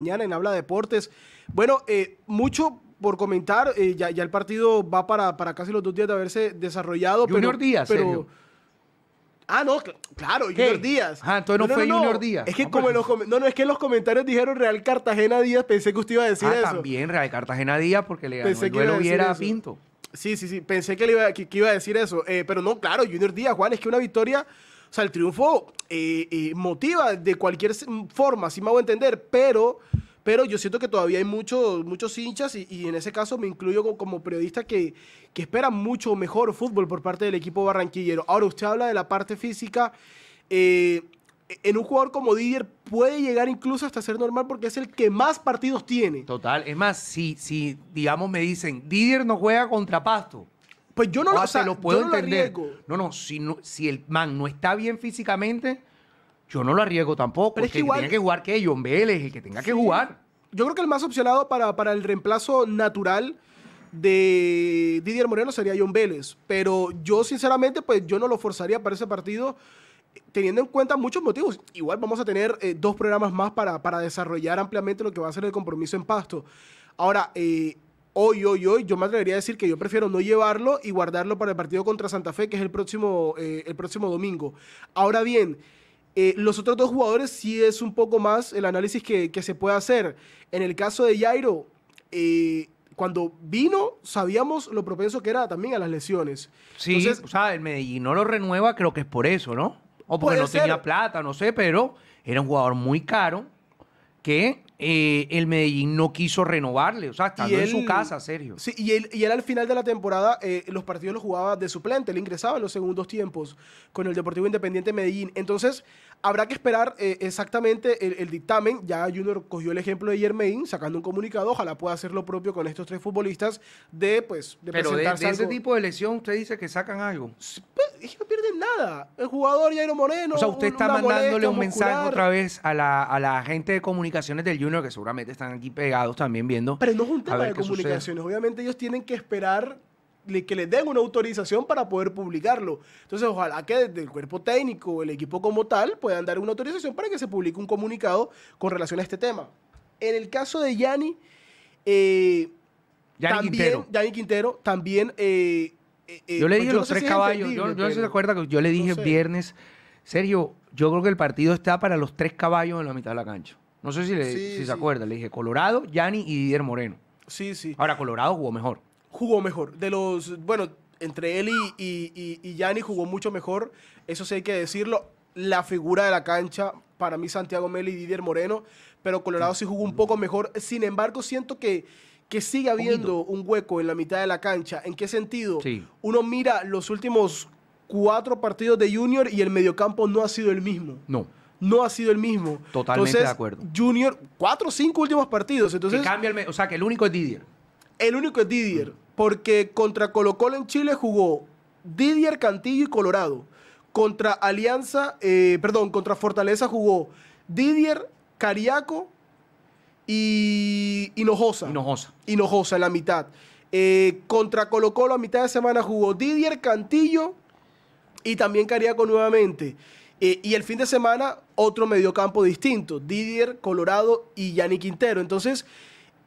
mañana en Habla Deportes. Bueno, eh, mucho por comentar, eh, ya, el partido va para, para casi los dos días de haberse desarrollado. Junior Díaz, pero... Ah, no, claro, Junior Díaz. Ah, entonces no, fue Junior Díaz. Es que como los, no, no, es que en los comentarios dijeron Real Cartagena Díaz, pensé que usted iba a decir ah, eso. también Real Cartagena Díaz porque le ganó viera Pinto. Sí, sí, sí, pensé que, le iba, iba a decir eso. Eh, pero no, claro, Junior Díaz, Juan, es que una victoria o sea, el triunfo eh, eh, motiva de cualquier forma, si me hago entender, pero, pero yo siento que todavía hay muchos, muchos hinchas y, en ese caso me incluyo como, periodista que, espera mucho mejor fútbol por parte del equipo barranquillero. Ahora, usted habla de la parte física. Eh, en un jugador como Didier puede llegar incluso hasta ser normal porque es el que más partidos tiene. Total, es más, si, si digamos me dicen, Didier no juega contra Pasto, pues yo no lo, ah, o sea, puedo no entender. Lo no, no, si si el man no está bien físicamente, yo no lo arriesgo tampoco. Pero es que, que tenga que jugar que John Vélez, el que tenga que jugar. Yo creo que el más opcionado para, el reemplazo natural de Didier Moreno sería John Vélez. Pero yo, sinceramente, pues yo no lo forzaría para ese partido, teniendo en cuenta muchos motivos. Igual vamos a tener eh, dos programas más para, para desarrollar ampliamente lo que va a ser el compromiso en pasto. Ahora, eh, hoy, hoy, hoy, yo me atrevería a decir que yo prefiero no llevarlo y guardarlo para el partido contra Santa Fe, que es el próximo, eh, el próximo domingo. Ahora bien, eh, los otros dos jugadores sí es un poco más el análisis que, se puede hacer. En el caso de Jairo, eh, cuando vino, sabíamos lo propenso que era también a las lesiones. Sí, o sea, el Medellín no lo renueva, creo que es por eso, ¿no? O porque no tenía plata, no sé, pero era un jugador muy caro que eh, el Medellín no quiso renovarle, o sea, estando en su casa, Sergio. Sí, y él, y al final de la temporada eh, los partidos los jugaba de suplente, le ingresaba en los segundos tiempos con el Deportivo Independiente Medellín. Entonces, habrá que esperar eh, exactamente el, dictamen. Ya Junior cogió el ejemplo de Germain sacando un comunicado, ojalá pueda hacer lo propio con estos tres futbolistas de, pues, de Pero presentarse ese tipo de lesión, usted dice que sacan algo es que no pierden nada. El jugador Jairo Moreno. O sea, usted está mandándole un mensaje otra vez a la, a gente de comunicaciones del Junior, que seguramente están aquí pegados también viendo. Pero no es un tema de comunicaciones. Obviamente ellos tienen que esperar que les den una autorización para poder publicarlo. Entonces, ojalá que desde el cuerpo técnico el equipo como tal puedan dar una autorización para que se publique un comunicado con relación a este tema. En el caso de Yanni, eh, Yanni Quintero. también eh, eh, eh, yo le pues dije los tres caballos. Yo, yo se acuerda que yo le dije el viernes, Sergio, yo creo que el partido está para los tres caballos en la mitad de la cancha. No sé si, se acuerda. Le dije Colorado, Yanni y Didier Moreno. Sí, sí. Ahora, Colorado jugó mejor. Jugó mejor. De los, bueno, entre él y Yanni jugó mucho mejor. Eso sí hay que decirlo. La figura de la cancha, para mí Santiago Meli y Didier Moreno, pero Colorado sí jugó un poco mejor. Sin embargo, siento que que sigue habiendo un hueco en la mitad de la cancha. ¿En qué sentido? Uno mira los últimos cuatro partidos de Junior y el mediocampo no ha sido el mismo. No. No ha sido el mismo. Totalmente de acuerdo. Junior, cuatro o cinco últimos partidos. Entonces, cambia el o sea, que el único es Didier. El único es Didier. Porque contra Colo Colo en Chile jugó Didier, Cantillo y Colorado. Contra Alianza, eh, perdón, contra Fortaleza jugó Didier, Cariaco y Hinojosa. Hinojosa. Hinojosa en la mitad. Eh, contra Colo Colo a mitad de semana jugó Didier Cantillo y también Cariaco nuevamente. Eh, y el fin de semana otro mediocampo distinto, Didier, Colorado y Yanni Quintero. Entonces,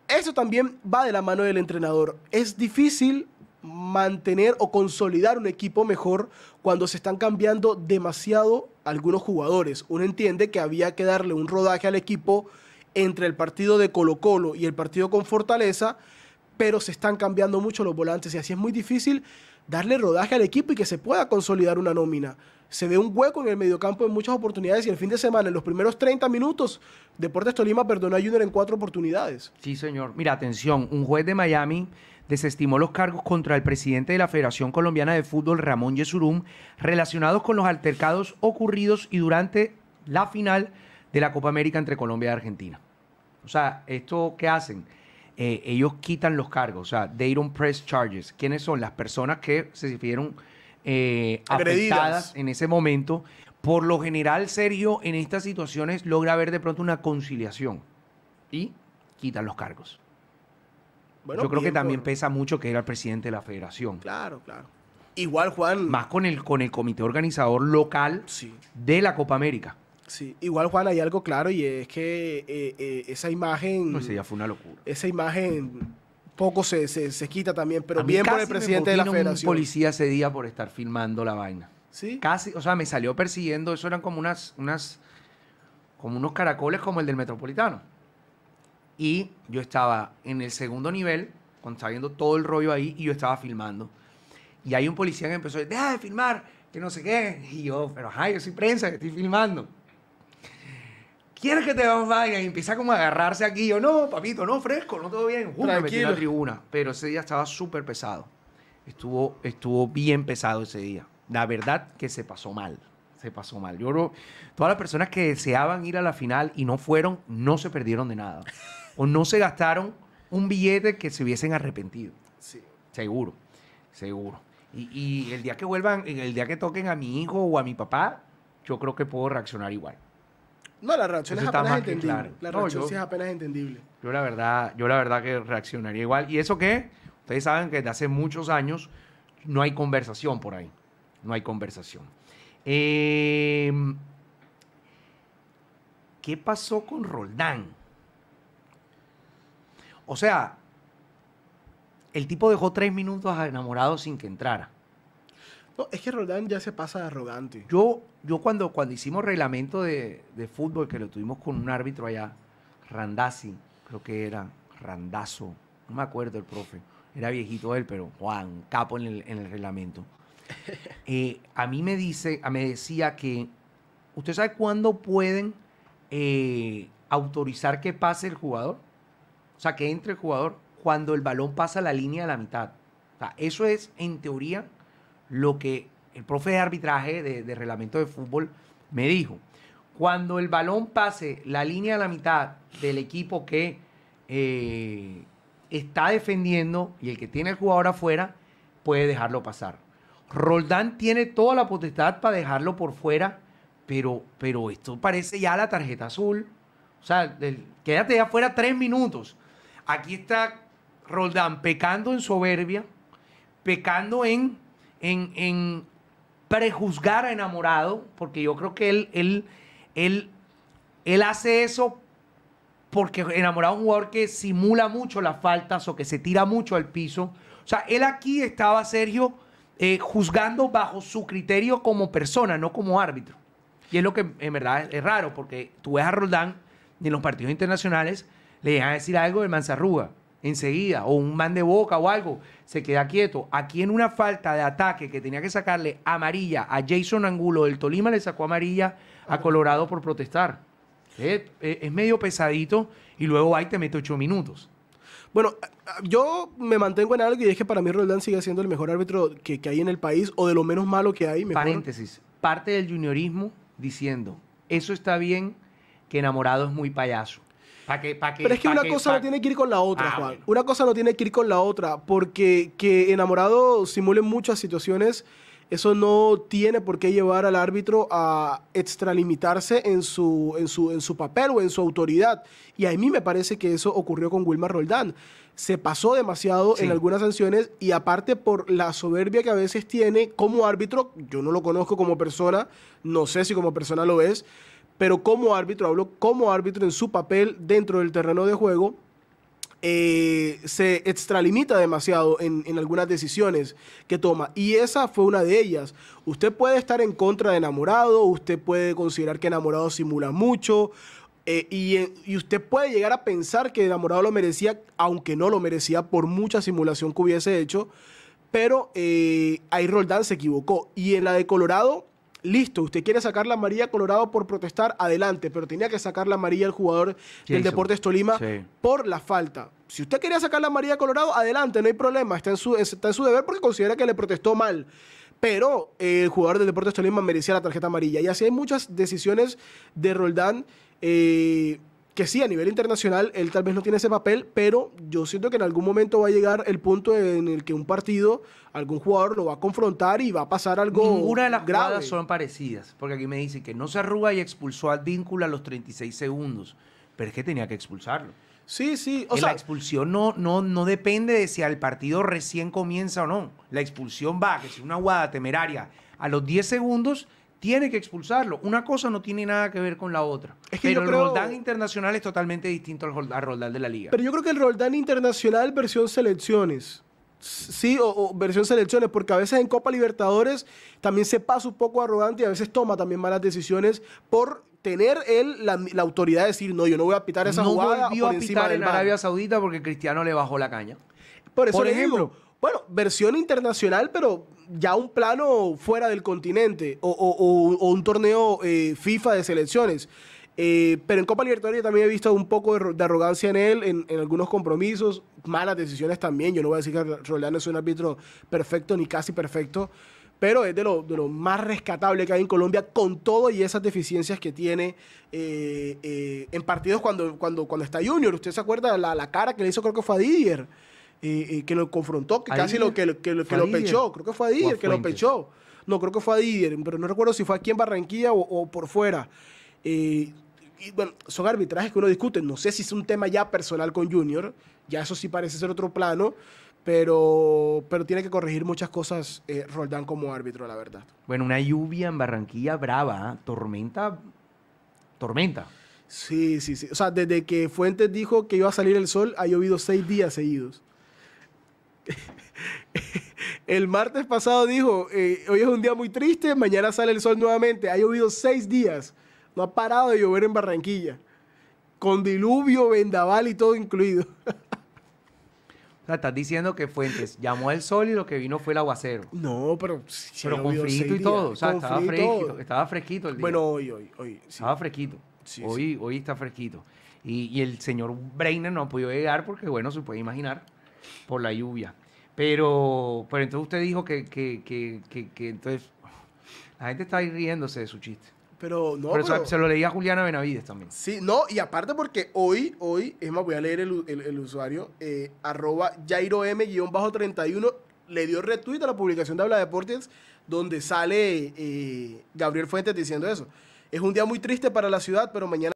eso también va de la mano del entrenador. Es difícil mantener o consolidar un equipo mejor cuando se están cambiando demasiado algunos jugadores. Uno entiende que había que darle un rodaje al equipo entre el partido de Colo Colo y el partido con Fortaleza, pero se están cambiando mucho los volantes y así es muy difícil darle rodaje al equipo y que se pueda consolidar una nómina. Se ve un hueco en el mediocampo en muchas oportunidades y el fin de semana, en los primeros 30 minutos, Deportes Tolima perdonó a Junior en cuatro oportunidades. Sí, señor. Mira, atención, un juez de Miami desestimó los cargos contra el presidente de la Federación Colombiana de Fútbol, Ramón Yesurum, relacionados con los altercados ocurridos y durante la final de la Copa América entre Colombia y Argentina. O sea, ¿esto qué hacen? Eh, ellos quitan los cargos, o sea, they don't press charges. ¿Quiénes son? Las personas que se vieron eh, en ese momento. Por lo general, Sergio, en estas situaciones logra haber de pronto una conciliación y quitan los cargos. Yo creo que también pesa mucho que era el presidente de la federación. Claro, claro. Igual, Juan. Más con el, con el comité organizador local de la Copa América. Sí, igual Juan, hay algo claro y es que eh, eh, esa imagen... No, ese fue una locura. Esa imagen poco se, quita también, pero bien por el presidente de la federación. un policía ese día por estar filmando la vaina. Sí. Casi, o sea, me salió persiguiendo, eso eran como unas, unas, como unos caracoles como el del Metropolitano. Y yo estaba en el segundo nivel, cuando estaba viendo todo el rollo ahí, y yo estaba filmando. Y hay un policía que empezó, a decir, deja de filmar, que no sé qué. Y yo, pero ajá, yo soy prensa, que estoy filmando. ¿Quieres que te vayan? Y empieza como a agarrarse aquí. Yo, no, papito, no, fresco, no todo bien. justo me en la tribuna. Pero ese día estaba súper pesado. Estuvo, estuvo bien pesado ese día. La verdad que se pasó mal. Se pasó mal. Yo creo, todas las personas que deseaban ir a la final y no fueron, no se perdieron de nada. o no se gastaron un billete que se hubiesen arrepentido. Sí. Seguro, seguro. Y, y el día que vuelvan, el día que toquen a mi hijo o a mi papá, yo creo que puedo reaccionar igual. No, la reacción es apenas entendible. La reacción sí es apenas entendible. Yo la verdad, yo la verdad que reaccionaría igual. Y eso qué? ustedes saben que desde hace muchos años no hay conversación por ahí. No hay conversación. Em, ¿Qué pasó con Roldán? O sea, el tipo dejó tres minutos enamorado sin que entrara. No, es que Roldán ya se pasa arrogante. Yo yo cuando, cuando hicimos reglamento de, fútbol, que lo tuvimos con un árbitro allá, Randazzi, creo que era, Randazo, no me acuerdo el profe, era viejito él, pero Juan, capo en el, reglamento. Eh, a mí me, dice, me decía que, ¿usted sabe cuándo pueden eh, autorizar que pase el jugador? O sea, que entre el jugador cuando el balón pasa la línea de la mitad. O sea, eso es, en teoría, lo que el profe de arbitraje de, reglamento de fútbol me dijo, cuando el balón pase la línea a la mitad del equipo que eh, está defendiendo y el que tiene el jugador afuera, puede dejarlo pasar. Roldán tiene toda la potestad para dejarlo por fuera, pero, pero esto parece ya la tarjeta azul. O sea, quédate ya afuera tres minutos. Aquí está Roldán pecando en soberbia, pecando en, en prejuzgar a enamorado, porque yo creo que él, él, él, él hace eso porque enamorado es un jugador que simula mucho las faltas o que se tira mucho al piso. O sea, él aquí estaba, Sergio, eh, juzgando bajo su criterio como persona, no como árbitro. Y es lo que en verdad es raro, porque tú ves a Roldán y en los partidos internacionales le dejan decir algo de Manzarruga enseguida, o un man de boca o algo, se queda quieto. Aquí en una falta de ataque que tenía que sacarle amarilla a Jason Angulo del Tolima, le sacó amarilla a Colorado por protestar. Eh, eh, es, medio pesadito y luego ahí te mete ocho minutos. Bueno, yo me mantengo en algo y es que para mí Roldán sigue siendo el mejor árbitro que, hay en el país o de lo menos malo que hay. Paréntesis, parte del juniorismo diciendo, eso está bien que enamorado es muy payaso. Pero es que una cosa no tiene que ir con la ah, otra, Juan. Una cosa no tiene que ir con la otra, porque que enamorado simule muchas situaciones, eso no tiene por qué llevar al árbitro a extralimitarse en su, en su, en su papel o en su autoridad. Y a mí me parece que eso ocurrió con Wilmar Roldán. Se pasó demasiado en algunas sanciones y aparte por la soberbia que a veces tiene como árbitro, yo no lo conozco como persona, no sé si como persona lo es pero como árbitro, hablo como árbitro en su papel dentro del terreno de juego, eh, se extralimita demasiado en, algunas decisiones que toma. Y esa fue una de ellas. Usted puede estar en contra de enamorado, usted puede considerar que enamorado simula mucho. Eh, y, usted puede llegar a pensar que enamorado lo merecía, aunque no lo merecía por mucha simulación que hubiese hecho. Pero eh, ahí Roldán se equivocó. Y en la de Colorado, listo, usted quiere sacar la amarilla Colorado por protestar, adelante, pero tenía que sacar la amarilla el jugador del Deportes Tolima por la falta. Si usted quería sacar la amarilla Colorado, adelante, no hay problema, está en su, está en su deber porque considera que le protestó mal. Pero eh, el jugador del Deportes Tolima merecía la tarjeta amarilla. Y así hay muchas decisiones de Roldán. Eh, sí, a nivel internacional, él tal vez no tiene ese papel, pero yo siento que en algún momento va a llegar el punto en el que un partido, algún jugador lo va a confrontar y va a pasar algo Ninguna de las son parecidas, porque aquí me dicen que no se arruga y expulsó al vínculo a los 36 segundos, pero es que tenía que expulsarlo. Sí, sí. O la expulsión no, no, no depende de si el partido recién comienza o no. La expulsión va, que si una guada temeraria a los 10 segundos tiene que expulsarlo. Una cosa no tiene nada que ver con la otra. Es que pero el Roldán internacional es totalmente distinto al, Roldán, de la liga. Pero yo creo que el Roldán internacional versión selecciones. Sí, o, versión selecciones, porque a veces en Copa Libertadores también se pasa un poco arrogante y a veces toma también malas decisiones por tener él la, autoridad de decir, no, yo no voy a pitar esa no jugada volvió por a pitar en Arabia Saudita porque Cristiano le bajó la caña. Por, eso ejemplo, bueno, versión internacional, pero ya un plano fuera del continente o, un torneo eh, FIFA de selecciones. Eh, pero en Copa Libertadores también he visto un poco de, arrogancia en él, en, algunos compromisos, malas decisiones también. Yo no voy a decir que Rolando es un árbitro perfecto ni casi perfecto, pero es de lo, más rescatable que hay en Colombia con todo y esas deficiencias que tiene eh, en partidos cuando, cuando, cuando está Junior. ¿Usted se acuerda la, la cara que le hizo creo que fue Didier? que lo confrontó, que casi lo que, pechó. Creo que fue a Díaz, que lo pechó. No, creo que fue a Díaz, pero no recuerdo si fue aquí en Barranquilla o, por fuera. Eh, bueno, son arbitrajes que uno discute. No sé si es un tema ya personal con Junior, ya eso sí parece ser otro plano, pero, pero tiene que corregir muchas cosas eh, Roldán como árbitro, la verdad. Bueno, una lluvia en Barranquilla brava, ¿eh? tormenta, tormenta. Sí, sí, sí. O sea, desde que Fuentes dijo que iba a salir el sol, ha llovido seis días seguidos. el martes pasado dijo, eh, hoy es un día muy triste, mañana sale el sol nuevamente. Ha llovido seis días. No ha parado de llover en Barranquilla. Con diluvio, vendaval y todo incluido. o sea, estás diciendo que Fuentes llamó el sol y lo que vino fue el aguacero. No, pero... pero con frío y todo. O sea, estaba fresquito, el día. Bueno, hoy, hoy, hoy. Estaba fresquito. hoy, hoy está fresquito. Y, y, el señor Breiner no ha podido llegar porque, bueno, se puede imaginar por la lluvia. Pero, pero entonces usted dijo que, que, entonces la gente está ahí riéndose de su chiste. Pero no. se lo leía a Juliana Benavides también. Sí, no, y aparte porque hoy, hoy, es más, voy a leer el, el, usuario, eh, arroba m 31 le dio retweet a la publicación de Habla Deportes, donde sale eh, Gabriel Fuentes diciendo eso. Es un día muy triste para la ciudad, pero mañana